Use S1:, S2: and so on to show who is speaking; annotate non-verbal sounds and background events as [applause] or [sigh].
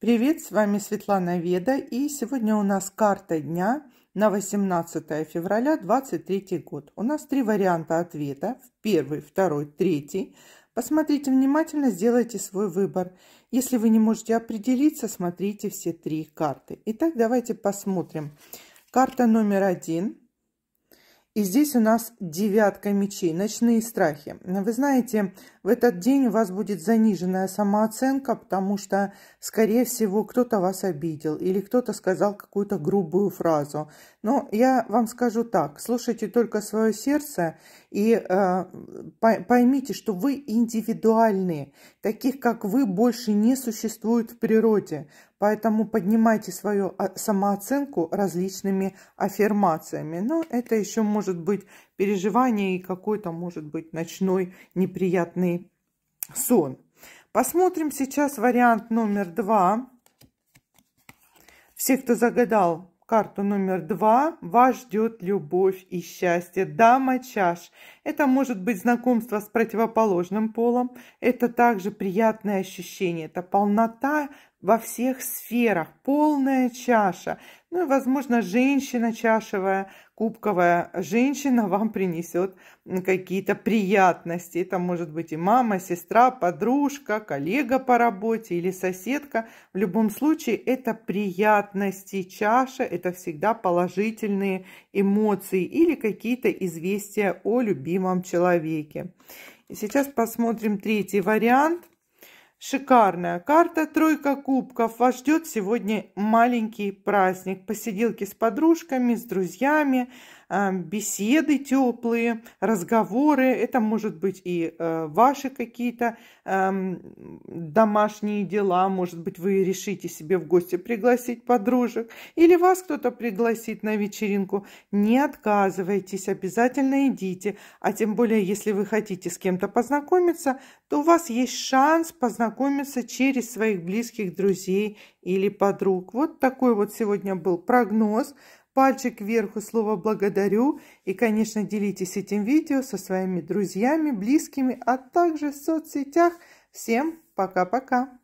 S1: Привет, с вами Светлана Веда и сегодня у нас карта дня на 18 февраля 2023 год. У нас три варианта ответа, первый, второй, третий. Посмотрите внимательно, сделайте свой выбор. Если вы не можете определиться, смотрите все три карты. Итак, давайте посмотрим. Карта номер один и здесь у нас девятка мечей, ночные страхи. Вы знаете, в этот день у вас будет заниженная самооценка, потому что, скорее всего, кто-то вас обидел или кто-то сказал какую-то грубую фразу. Но я вам скажу так, слушайте только свое сердце и э, поймите, что вы индивидуальные. Таких, как вы, больше не существует в природе. Поэтому поднимайте свою а, самооценку различными аффирмациями. Но это еще может быть переживание и какой-то, может быть, ночной неприятный сон. Посмотрим сейчас вариант номер два. Все, кто загадал Карту номер два. Вас ждет любовь и счастье. Дама чаш. Это может быть знакомство с противоположным полом. Это также приятное ощущение. Это полнота во всех сферах. Полная чаша. Ну и, возможно, женщина чашевая, кубковая женщина [laughs] вам принесет какие-то приятности. Это может быть и мама, сестра, подружка, коллега по работе или соседка. В любом случае, это приятности. Чаша – это всегда положительные эмоции или какие-то известия о любимом человеке. И сейчас посмотрим третий вариант – Шикарная карта «Тройка кубков». Вас ждет сегодня маленький праздник. Посиделки с подружками, с друзьями, Эм, беседы теплые, разговоры. Это может быть и э, ваши какие-то эм, домашние дела. Может быть, вы решите себе в гости пригласить подружек. Или вас кто-то пригласит на вечеринку. Не отказывайтесь, обязательно идите. А тем более, если вы хотите с кем-то познакомиться, то у вас есть шанс познакомиться через своих близких друзей или подруг. Вот такой вот сегодня был прогноз пальчик вверх и слово «благодарю». И, конечно, делитесь этим видео со своими друзьями, близкими, а также в соцсетях. Всем пока-пока!